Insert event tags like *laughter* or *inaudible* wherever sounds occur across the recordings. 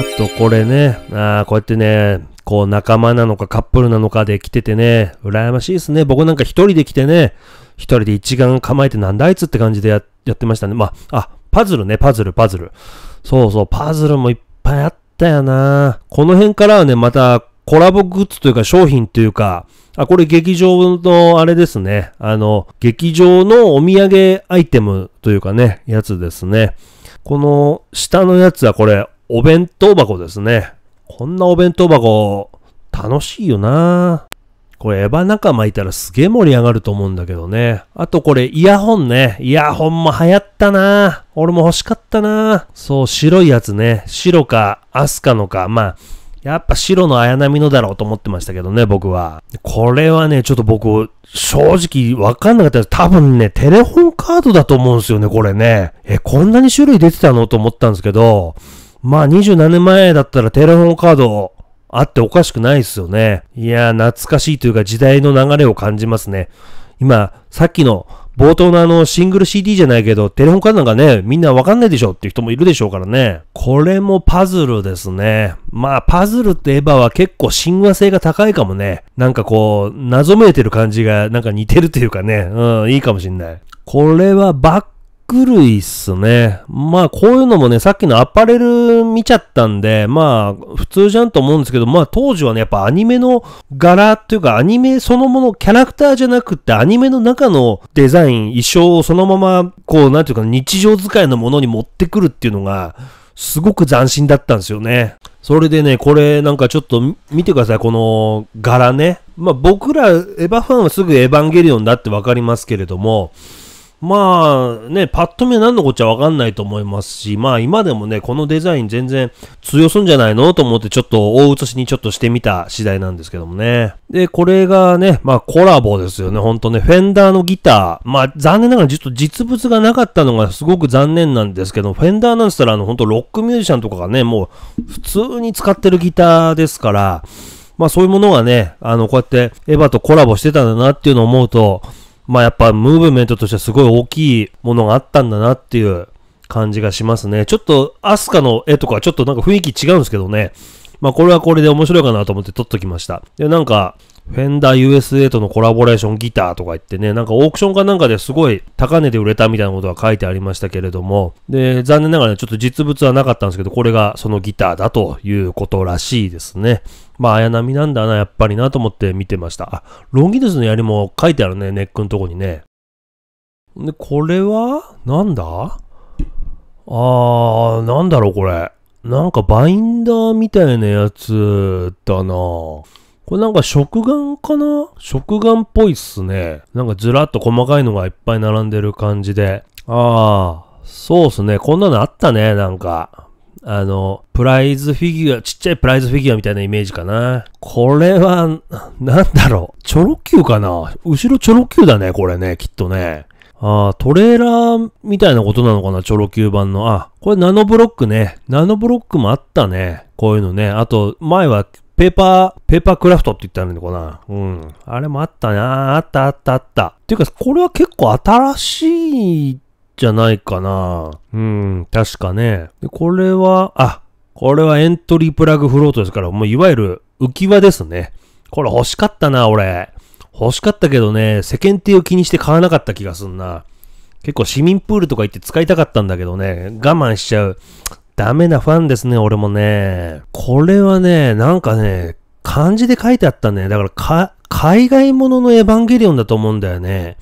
あとこれね、あこうやってね、こう仲間なのかカップルなのかで来ててね、羨ましいですね。僕なんか一人で来てね、一人で一眼構えてなんだあいつって感じでやってましたね。まあ、あ、パズルね、パズル、パズル。そうそう、パズルもいっぱいあったよな。この辺からはね、またコラボグッズというか商品というか、あ、これ劇場のあれですね。あの、劇場のお土産アイテムというかね、やつですね。この下のやつはこれ、お弁当箱ですね。こんなお弁当箱、楽しいよなこれエヴァ仲間いたらすげえ盛り上がると思うんだけどね。あとこれイヤホンね。イヤホンも流行ったな俺も欲しかったなそう、白いやつね。白か、アスカのか。まあ、やっぱ白の綾波のだろうと思ってましたけどね、僕は。これはね、ちょっと僕、正直わかんなかったです。多分ね、テレホンカードだと思うんですよね、これね。え、こんなに種類出てたのと思ったんですけど、まあ二十何年前だったらテレフォンカードあっておかしくないですよね。いや懐かしいというか時代の流れを感じますね。今、さっきの冒頭のあのシングル CD じゃないけど、テレフォンカードなんかね、みんなわかんないでしょっていう人もいるでしょうからね。これもパズルですね。まあ、パズルって言えばは結構神話性が高いかもね。なんかこう、謎めいてる感じがなんか似てるというかね。うん、いいかもしんない。これはバッ狂いっすね。まあこういうのもね、さっきのアパレル見ちゃったんで、まあ普通じゃんと思うんですけど、まあ当時はね、やっぱアニメの柄っていうかアニメそのもの、キャラクターじゃなくてアニメの中のデザイン、衣装をそのまま、こうなんていうか日常使いのものに持ってくるっていうのが、すごく斬新だったんですよね。それでね、これなんかちょっと見てください、この柄ね。まあ僕らエヴァファンはすぐエヴァンゲリオンだってわかりますけれども、まあね、パッと見何のこっちゃわかんないと思いますし、まあ今でもね、このデザイン全然通用するんじゃないのと思ってちょっと大写しにちょっとしてみた次第なんですけどもね。で、これがね、まあコラボですよね。ほんとね、フェンダーのギター。まあ残念ながらちょっと実物がなかったのがすごく残念なんですけど、フェンダーなんつったらあのほんとロックミュージシャンとかがね、もう普通に使ってるギターですから、まあそういうものがね、あの、こうやってエヴァとコラボしてたんだなっていうのを思うと、まあやっぱムーブメントとしてはすごい大きいものがあったんだなっていう感じがしますね。ちょっとアスカの絵とかちょっとなんか雰囲気違うんですけどね。まあこれはこれで面白いかなと思って撮っときました。で、なんか、フェンダー USA とのコラボレーションギターとか言ってね、なんかオークションかなんかですごい高値で売れたみたいなことが書いてありましたけれども、で、残念ながらね、ちょっと実物はなかったんですけど、これがそのギターだということらしいですね。まあ、綾波なんだな、やっぱりなと思って見てました。あ、ロンギヌスの槍も書いてあるね、ネックのとこにね。で、これはなんだあー、なんだろうこれ。なんかバインダーみたいなやつだなぁ。これなんか食玩かな食玩っぽいっすね。なんかずらっと細かいのがいっぱい並んでる感じで。ああ、そうっすね。こんなのあったね、なんか。あの、プライズフィギュア、ちっちゃいプライズフィギュアみたいなイメージかな。これは、なんだろう。チョロ Q かな後ろチョロ Q だね、これね、きっとね。ああ、トレーラーみたいなことなのかな、チョロ Q 版の。あ、これナノブロックね。ナノブロックもあったね。こういうのね。あと、前はペーパー、ペーパークラフトって言ったあるのかなうん。あれもあったなあったあったあった。っていうか、これは結構新しいじゃないかなうん、確かね。で、これは、あ、これはエントリープラグフロートですから、もういわゆる浮き輪ですね。これ欲しかったな、俺。欲しかったけどね、世間体を気にして買わなかった気がすんな。結構市民プールとか行って使いたかったんだけどね、我慢しちゃう。ダメなファンですね、俺もね。これはね、なんかね、漢字で書いてあったね。だからか、海外もののエヴァンゲリオンだと思うんだよね。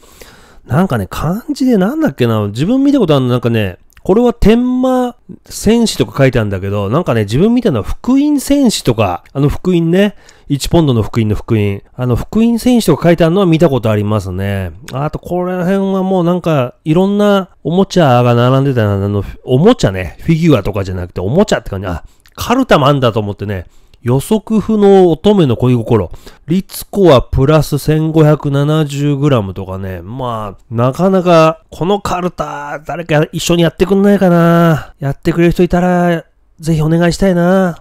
なんかね、漢字でなんだっけな、自分見たことあるの、なんかね、これは天魔戦士とか書いてあるんだけど、なんかね、自分みたいな福音戦士とか、あの福音ね、1ポンドの福音の福音、あの福音戦士とか書いてあるのは見たことありますね。あと、こら辺はもうなんか、いろんなおもちゃが並んでたあの、おもちゃね、フィギュアとかじゃなくておもちゃって感じ。あ、カルタもあんだと思ってね、予測不能乙女の恋心。リツコはプラス 1570g とかね。まあ、なかなか、このカルタ、誰か一緒にやってくんないかな。やってくれる人いたら、ぜひお願いしたいな。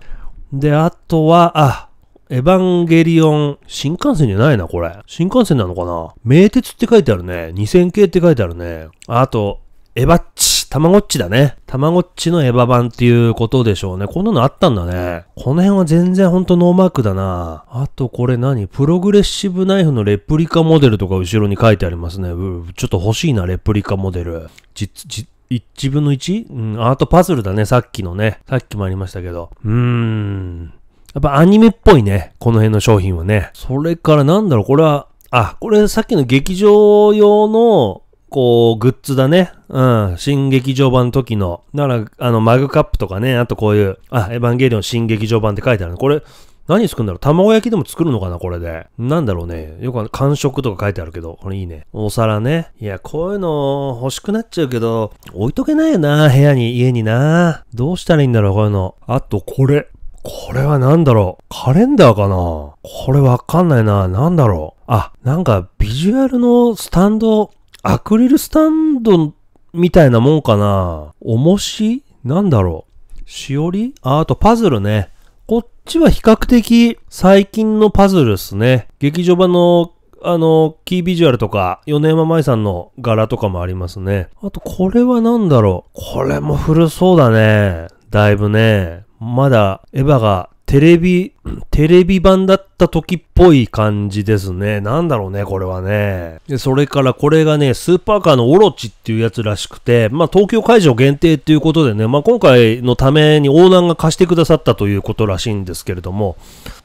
で、あとは、あ、エヴァンゲリオン、新幹線じゃないな、これ。新幹線なのかな名鉄って書いてあるね。2000系って書いてあるね。あと、エヴァッチ。。たまごっちだね。たまごっちのエヴァ版っていうことでしょうね。こんなのあったんだね。この辺は全然ほんとノーマークだな。あとこれ何プログレッシブナイフのレプリカモデルとか後ろに書いてありますね。ちょっと欲しいな、レプリカモデル。1分の 1? うん、アートパズルだね、さっきのね。さっきもありましたけど。うーん。やっぱアニメっぽいね。この辺の商品はね。それからなんだろう、これは、あ、これさっきの劇場用のこう、グッズだね。うん。新劇場版の時の。なら、あの、マグカップとかね、あとこういう、あ、エヴァンゲリオン新劇場版って書いてあるね。これ、何作るんだろう卵焼きでも作るのかなこれで。なんだろうね。よく完食とか書いてあるけど。これいいね。お皿ね。いや、こういうの欲しくなっちゃうけど、置いとけないよな。部屋に、家にな。どうしたらいいんだろうこういうの。あと、これ。これは何だろうカレンダーかなこれわかんないな。何だろうあ、なんかビジュアルのスタンドアクリルスタンドみたいなもんかな重しなんだろうしおりあ、あとパズルね。こっちは比較的最近のパズルっすね。劇場版のあの、キービジュアルとか、米山舞さんの柄とかもありますね。あと、これは何だろうこれも古そうだね。だいぶね。まだ、エヴァがテレビ、テレビ版だった時っぽい感じですね。なんだろうね、これはね。で、それからこれがね、スーパーカーのオロチっていうやつらしくて、まあ東京会場限定っていうことでね、まあ今回のためにオーナーが貸してくださったということらしいんですけれども、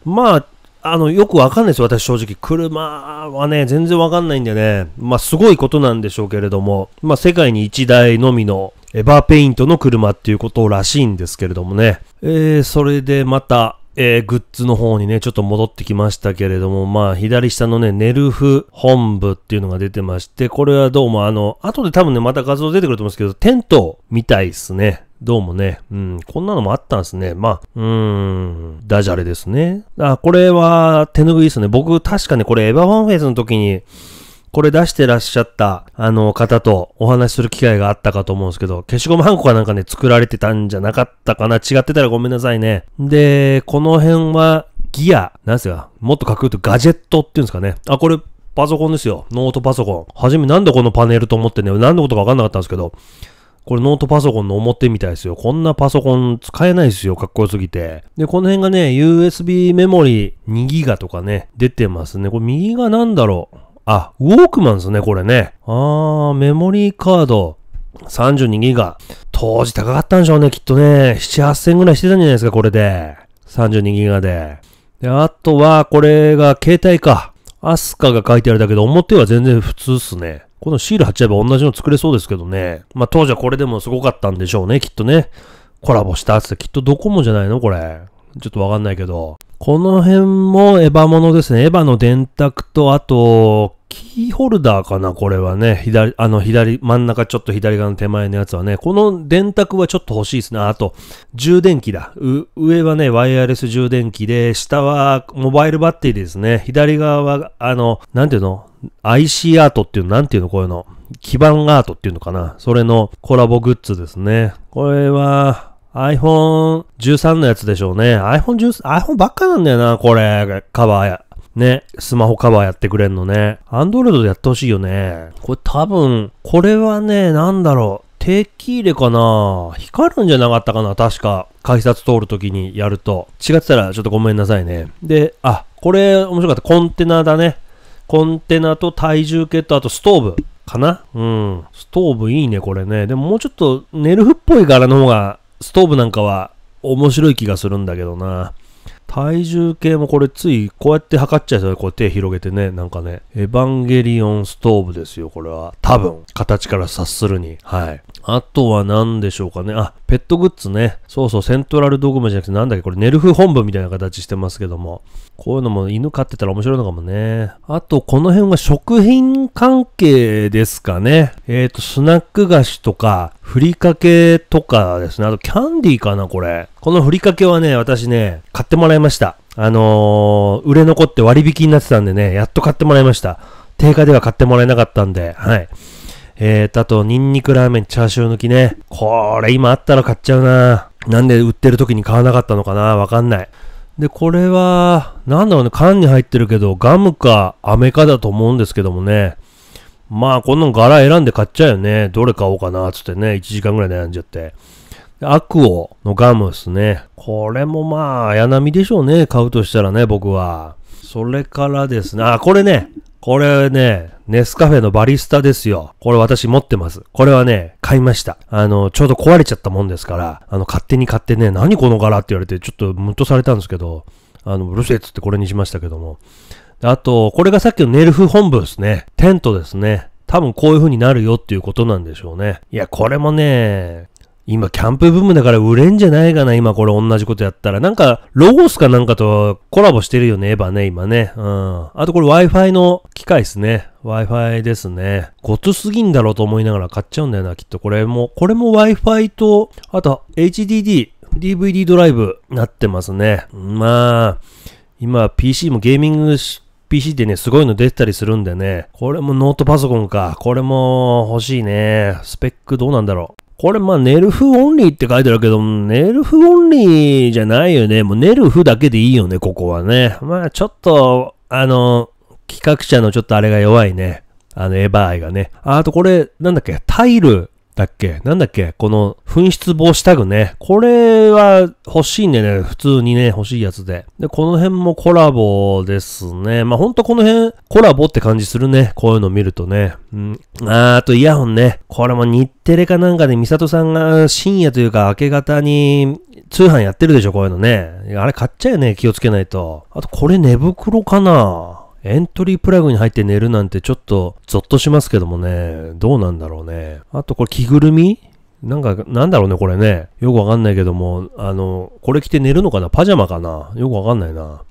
まあ、あの、よくわかんないですよ、私正直。車はね、全然わかんないんでね、まあすごいことなんでしょうけれども、まあ世界に1台のみの、エバーペイントの車っていうことらしいんですけれどもね。えー、それでまた、えー、グッズの方にね、ちょっと戻ってきましたけれども、まあ、左下のね、ネルフ本部っていうのが出てまして、これはどうもあの、後で多分ね、また画像出てくると思うんですけど、テントみたいっすね。どうもね、うん、こんなのもあったんですね。まあ、うーん、ダジャレですね。あ、これは手拭いですね。僕、確かね、これエヴァァンフェイスの時に、これ出してらっしゃった、あの、方とお話しする機会があったかと思うんですけど、消しゴムハンコかなんかね、作られてたんじゃなかったかな違ってたらごめんなさいね。で、この辺は、ギア、なんすかもっとかっこよくガジェットっていうんですかね。あ、これ、パソコンですよ。ノートパソコン。はじめなんでこのパネルと思ってね、何のことかわかんなかったんですけど、これノートパソコンの表みたいですよ。こんなパソコン使えないですよ。かっこよすぎて。で、この辺がね、USB メモリ2ギガとかね、出てますね。これ右がなんだろう。あ、ウォークマンですね、これね。あー、メモリーカード。32ギガ。当時高かったんでしょうね、きっとね。7、8000ぐらいしてたんじゃないですか、これで。32ギガで。で、あとは、これが携帯か。アスカが書いてあるだけど、表は全然普通っすね。このシール貼っちゃえば同じの作れそうですけどね。まあ、当時はこれでもすごかったんでしょうね、きっとね。コラボしたっつって、きっとドコモじゃないのこれ。ちょっとわかんないけど。この辺もエヴァものですね。エヴァの電卓と、あと、キーホルダーかなこれはね。左、あの、左、真ん中ちょっと左側の手前のやつはね。この電卓はちょっと欲しいですね。あと、充電器だ。上はね、ワイヤレス充電器で、下はモバイルバッテリーですね。左側は、あの、なんていうの ?IC アートっていうの、なんていうのこういうの。基盤アートっていうのかなそれのコラボグッズですね。これは、iPhone13 のやつでしょうね。i p h o n e 1 3 iPhone ばっかなんだよな、これ。カバーや。ね、スマホカバーやってくれんのね。アンドロイドでやってほしいよね。これ多分、これはね、なんだろう。定期入れかな光るんじゃなかったかな確か。改札通るときにやると。違ってたらちょっとごめんなさいね。で、あ、これ面白かった。コンテナだね。コンテナと体重計とあとストーブかなうん。ストーブいいね、これね。でももうちょっとネルフっぽい柄の方がストーブなんかは面白い気がするんだけどな。体重計もこれついこうやって測っちゃいそうでこう手広げてね、なんかね、エヴァンゲリオンストーブですよ、これは。多分、形から察するに。はい。あとは何でしょうかね。あ、ペットグッズね。そうそう、セントラルドグマじゃなくてなんだっけ、これネルフ本部みたいな形してますけども。こういうのも犬飼ってたら面白いのかもね。あと、この辺は食品関係ですかね。えっ、ー、と、スナック菓子とか、ふりかけとかですね。あと、キャンディーかな、これ。このふりかけはね、私ね、買ってもらいました。あのー、売れ残って割引になってたんでね、やっと買ってもらいました。定価では買ってもらえなかったんで、はい。えーと、あと、ニンニクラーメン、チャーシュー抜きね。これ今あったら買っちゃうななんで売ってる時に買わなかったのかなわかんない。で、これは、なんだろうね、缶に入ってるけど、ガムかアメかだと思うんですけどもね。まあ、こんなの柄選んで買っちゃうよね。どれ買おうかな、つってね、1時間ぐらい悩んじゃって。アクオのガムですね。これもまあ、綾波でしょうね。買うとしたらね、僕は。それからですね、あ、これね、これね、ネスカフェのバリスタですよ。これ私持ってます。これはね、買いました。あの、ちょうど壊れちゃったもんですから、あの、勝手に買ってね、何この柄って言われて、ちょっとムッとされたんですけど、あの、うるせえっつってこれにしましたけども。あと、これがさっきのネルフ本部ですね。テントですね。多分こういう風になるよっていうことなんでしょうね。いや、これもね、今、キャンプブームだから売れんじゃないかな、今これ同じことやったら。なんか、ロゴスかなんかとコラボしてるよね、エヴァね、今ね。うん。あとこれ Wi-Fi の機械ですね。Wi-Fi ですね。ごつすぎんだろうと思いながら買っちゃうんだよな、きっと。これも、これも Wi-Fi と、あと HDD、DVD ドライブなってますね。まあ、今 PC もゲーミング PC でね、すごいの出てたりするんでね。これもノートパソコンか。これも欲しいね。スペックどうなんだろう。これまあネルフオンリーって書いてあるけど、ネルフオンリーじゃないよね。もうネルフだけでいいよね、ここはね。まあちょっと、あの、企画者のちょっとあれが弱いね。あの、エヴァ愛イがね。あとこれ、なんだっけ、タイル。だっけなんだっけこの紛失防止タグね。これは欲しいんでね。普通にね、欲しいやつで。で、この辺もコラボですね。まあ、ほんとこの辺コラボって感じするね。こういうの見るとね。うん。あー、あとイヤホンね。これも日テレかなんかでミサトさんが深夜というか明け方に通販やってるでしょ、こういうのね。あれ買っちゃうよね、気をつけないと。あとこれ寝袋かなエントリープラグに入って寝るなんてちょっとゾッとしますけどもね、どうなんだろうね。あとこれ着ぐるみなんか、なんだろうね、これね。よくわかんないけども、あの、これ着て寝るのかなパジャマかなよくわかんないな。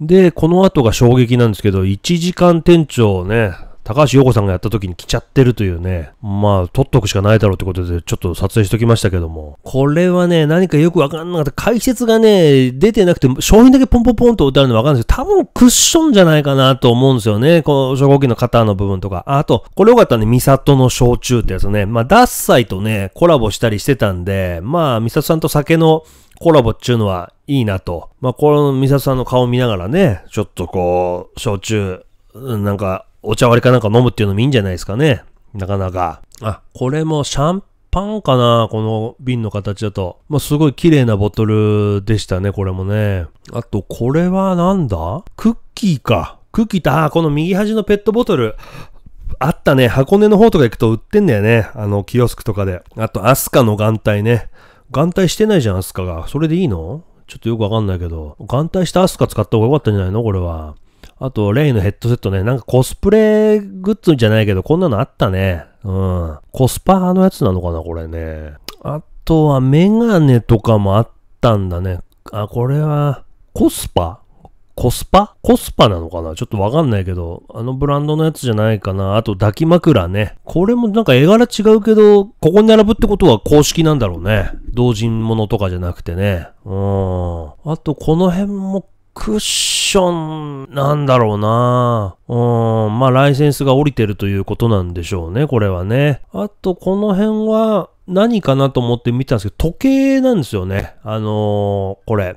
で、この後が衝撃なんですけど、1時間店長ね、高橋洋子さんがやった時に来ちゃってるというね、まあ、撮っとくしかないだろうってことで、ちょっと撮影しときましたけども、これはね、何かよくわかんなかった。解説がね、出てなくて、商品だけポンポンポンと打たれるのわかるんですけど、多分クッションじゃないかなと思うんですよね。この、初号機の型の部分とか。あと、これよかったね、ミサトの焼酎ってやつね。まあ、ダッサイとね、コラボしたりしてたんで、まあ、ミサトさんと酒の、コラボっちゅうのはいいなと。まあ、このミサさんの顔見ながらね、ちょっとこう、焼酎、なんかお茶割りかなんか飲むっていうのもいいんじゃないですかね。なかなか。あ、これもシャンパンかなこの瓶の形だと。まあ、すごい綺麗なボトルでしたね、これもね。あと、これはなんだクッキーか。クッキーと、あ、この右端のペットボトル。あったね。箱根の方とか行くと売ってんだよね。あの、キオスクとかで。あと、アスカの眼帯ね。眼帯してないじゃん、アスカが。それでいいのちょっとよくわかんないけど。眼帯したアスカ使った方が良かったんじゃないのこれは。あと、レイのヘッドセットね。なんかコスプレグッズじゃないけど、こんなのあったね。うん。コスパのやつなのかな、これね。あとは、メガネとかもあったんだね。あ、これは、コスパコスパコスパなのかなちょっとわかんないけど、あのブランドのやつじゃないかな。あと抱き枕ね。これもなんか絵柄違うけど、ここに並ぶってことは公式なんだろうね。同人ものとかじゃなくてね。うん。あとこの辺もクッションなんだろうなうん、まあライセンスが降りてるということなんでしょうね、これはね。あと、この辺は何かなと思って見たんですけど、時計なんですよね。あのー、これ。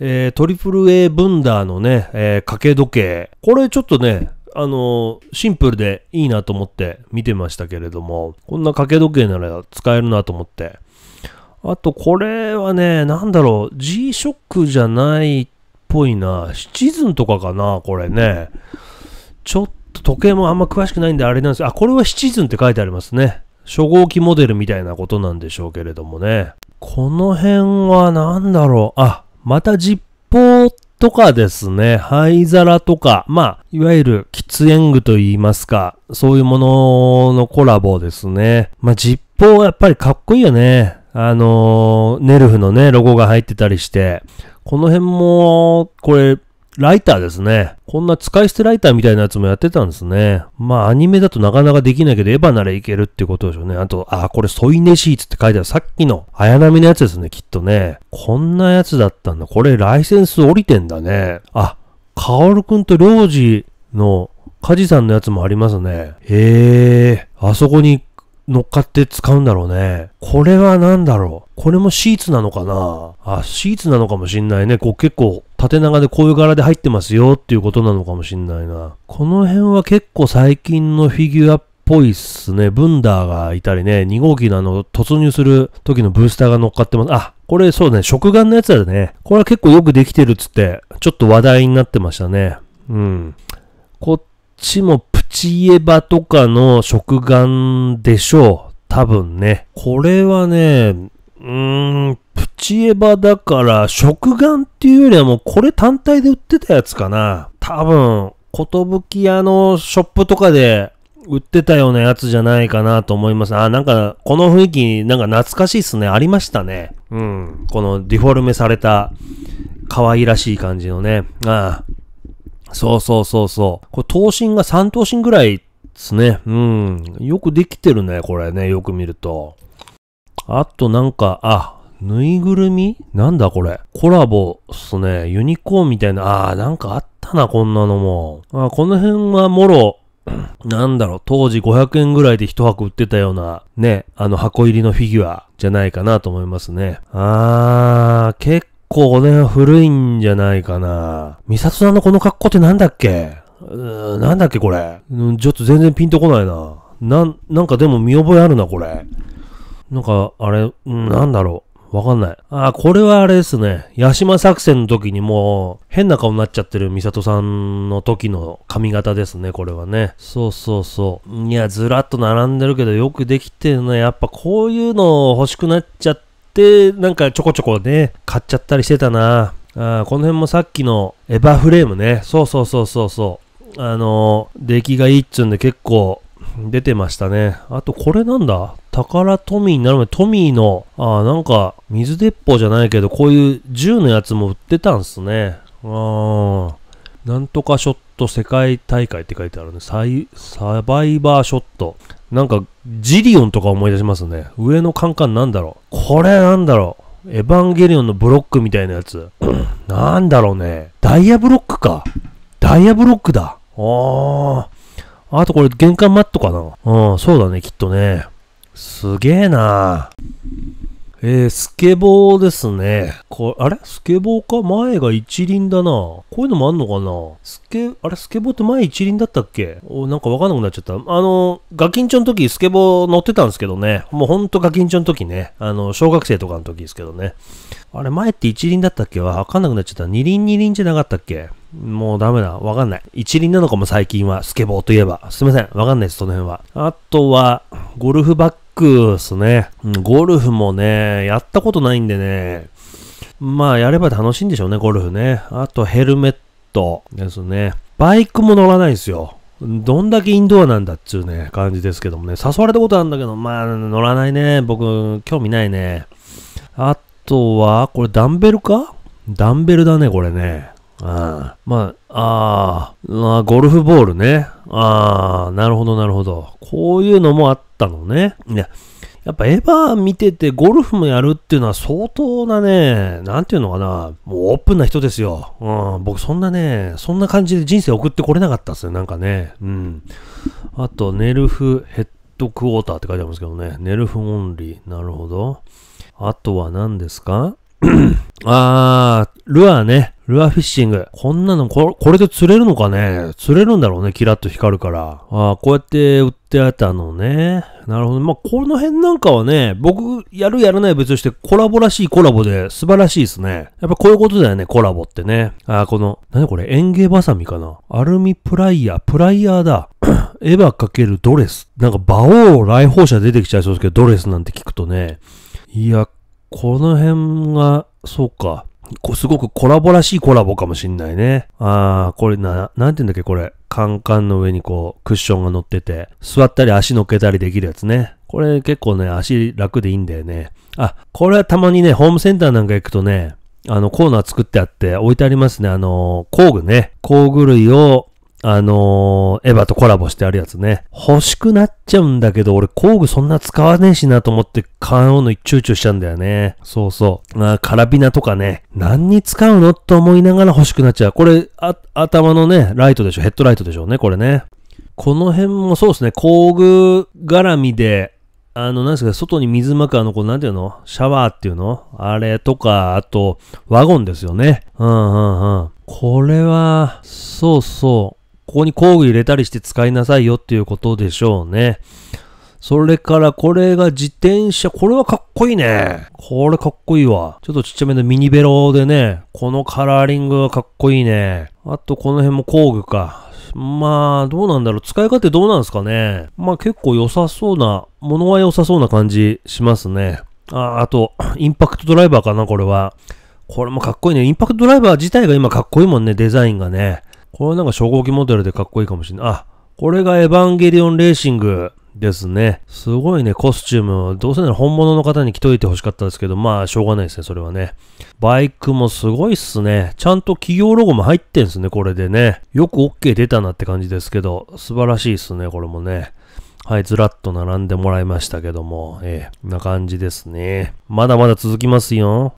えー、トリプル A ブンダーのね、えー、掛け時計。これちょっとね、あのー、シンプルでいいなと思って見てましたけれども、こんな掛け時計なら使えるなと思って。あと、これはね、なんだろう、G-SHOCK じゃないぽいな。シチズンとかかな、これね。ちょっと時計もあんま詳しくないんであれなんですが、あ、これはシチズンって書いてありますね。初号機モデルみたいなことなんでしょうけれどもね。この辺は何だろう。あ、またジッポとかですね、灰皿とか、まあ、いわゆる喫煙具といいますか、そういうもののコラボですね。まあ、実報はやっぱりかっこいいよね。あのー、ネルフのね、ロゴが入ってたりして、この辺も、これ、ライターですね。こんな使い捨てライターみたいなやつもやってたんですね。まあ、アニメだとなかなかできないけど、エヴァならいけるってことでしょうね。あと、あ、これ、ソイネシーツって書いてある。さっきの、綾波のやつですね、きっとね。こんなやつだったんだ。これ、ライセンス降りてんだね。あ、カオルくんとウジの、カジさんのやつもありますね。へえ、あそこに乗っかって使うんだろうね。これは何だろうこれもシーツなのかなあ、シーツなのかもしんないね。こう結構縦長でこういう柄で入ってますよっていうことなのかもしんないな。この辺は結構最近のフィギュアっぽいっすね。ブンダーがいたりね、2号機のあの突入する時のブースターが乗っかってます。あ、これそうね、食玩のやつだね。これは結構よくできてるっつって、ちょっと話題になってましたね。うん。こっちもチエバとかの食玩でしょう。多分ね。これはね、うーん、プチエバだから、食玩っていうよりはもうこれ単体で売ってたやつかな。多分、き屋のショップとかで売ってたようなやつじゃないかなと思います。あ、なんか、この雰囲気、なんか懐かしいっすね。ありましたね。うん。このディフォルメされた、可愛らしい感じのね。ああ。そうそうそうそう。これ、頭身が3頭身ぐらいですね。うん。よくできてるね、これね。よく見ると。あとなんか、あ、ぬいぐるみなんだこれ。コラボっすね。ユニコーンみたいな。あー、なんかあったな、こんなのも。あこの辺はもろ、*clears throat* なんだろう、当時500円ぐらいで一箱売ってたような、ね、あの箱入りのフィギュアじゃないかなと思いますね。あー、結これね、古いんじゃないかな。サトさんのこの格好ってなんだっけうーなんだっけこれ。ちょっと全然ピンとこないな。なん、なんかでも見覚えあるな、これ。なんか、あれ、なんだろう。わかんない。あ、これはあれですね。ヤシマ作戦の時にもう、変な顔になっちゃってるサトさんの時の髪型ですね、これはね。そうそうそう。いや、ずらっと並んでるけど、よくできてるな。やっぱこういうの欲しくなっちゃって、、なんかちょこちょこね、買っちゃったりしてたな。あこの辺もさっきのエヴァフレームね。そうそうそうそうそう。あのー、出来がいいっつうんで結構出てましたね。あとこれなんだ宝トミーになる前、トミーの、ああ、なんか水鉄砲じゃないけど、こういう銃のやつも売ってたんすね。うん。なんとかショット世界大会って書いてあるね。サイサバイバーショット。なんか、ジリオンとか思い出しますね。上のカンカンなんだろう。これなんだろう。エヴァンゲリオンのブロックみたいなやつ。*clears throat* なんだろうね。ダイヤブロックか。ダイヤブロックだ。あー。あとこれ玄関マットかな。うん、そうだね、きっとね。すげえなー。えー、スケボーですね。こあれスケボーか前が一輪だな。こういうのもあんのかなスケ、あれスケボーって前一輪だったっけお、なんかわかんなくなっちゃった。あの、ガキンチョの時スケボー乗ってたんですけどね。もうほんとガキンチョの時ね。あの、小学生とかの時ですけどね。あれ前って一輪だったっけわかんなくなっちゃった。二輪二輪じゃなかったっけもうダメだ。わかんない。一輪なのかも最近は。スケボーといえば。すいません。わかんないです、その辺は。あとは、ゴルフバックですね、ゴルフもね、やったことないんでね、まあ、やれば楽しいんでしょうね、ゴルフね。あと、ヘルメットですね。バイクも乗らないんですよ。どんだけインドアなんだっちゅうね、感じですけどもね。誘われたことあるんだけど、まあ、乗らないね。僕、興味ないね。あとは、これダンベルかダンベルだね、これね。まあ、ああ、ゴルフボールね。ああ、なるほど、なるほど。こういうのもあったのね。いや、やっぱエヴァ見ててゴルフもやるっていうのは相当なね、なんていうのかな、もうオープンな人ですよ。うん、僕そんなね、そんな感じで人生送ってこれなかったっすよ、なんかね。うん。あと、ネルフヘッドクォーターって書いてありますけどね。ネルフオンリー。なるほど。あとは何ですか *coughs* あー、ルアーね。ルアーフィッシング。こんなの、これ、これで釣れるのかね釣れるんだろうね、キラッと光るから。ああ、こうやって売ってあったのね。なるほど。まあ、この辺なんかはね、僕、やるやらない別としてコラボらしいコラボで素晴らしいですね。やっぱこういうことだよね、コラボってね。ああ、この、なにこれ、園芸バサミかなアルミプライヤー、プライヤーだ。*clears throat* エヴァかけるドレス。なんか、馬王来訪者出てきちゃいそうですけど、ドレスなんて聞くとね。いや、この辺が、そうか。こすごくコラボらしいコラボかもしんないね。ああ、これな、なんて言うんだっけ、これ。カンカンの上にこう、クッションが乗ってて、座ったり足乗っけたりできるやつね。これ結構ね、足楽でいいんだよね。あ、これはたまにね、ホームセンターなんか行くとね、あの、コーナー作ってあって、置いてありますね。あの、工具ね。工具類をあのー、エヴァとコラボしてあるやつね。欲しくなっちゃうんだけど、俺工具そんな使わねえしなと思って買うの躊躇しちゃうんだよね。そうそう。あカラビナとかね。何に使うのと思いながら欲しくなっちゃう。これ、あ、頭のね、ライトでしょ。ヘッドライトでしょうね、これね。この辺もそうですね、工具絡みで、あの、なんですか、外に水まくあの、こう、なんていうのシャワーっていうのあれとか、あと、ワゴンですよね。うんうんうん。これは、そうそう。ここに工具入れたりして使いなさいよっていうことでしょうね。それからこれが自転車。これはかっこいいね。これかっこいいわ。ちょっとちっちゃめのミニベロでね。このカラーリングはかっこいいね。あとこの辺も工具か。まあ、どうなんだろう。使い勝手どうなんですかね。まあ結構良さそうな、物は良さそうな感じしますね。あ、あと、インパクトドライバーかな、これは。これもかっこいいね。インパクトドライバー自体が今かっこいいもんね、デザインがね。これなんか初号機モデルでかっこいいかもしれない。あ、これがエヴァンゲリオンレーシングですね。すごいね、コスチューム。どうせなら本物の方に着といてほしかったですけど、まあ、しょうがないですね、それはね。バイクもすごいっすね。ちゃんと企業ロゴも入ってんすね、これでね。よく OK 出たなって感じですけど、素晴らしいっすね、これもね。はい、ずらっと並んでもらいましたけども、ええ、な感じですね。まだまだ続きますよ。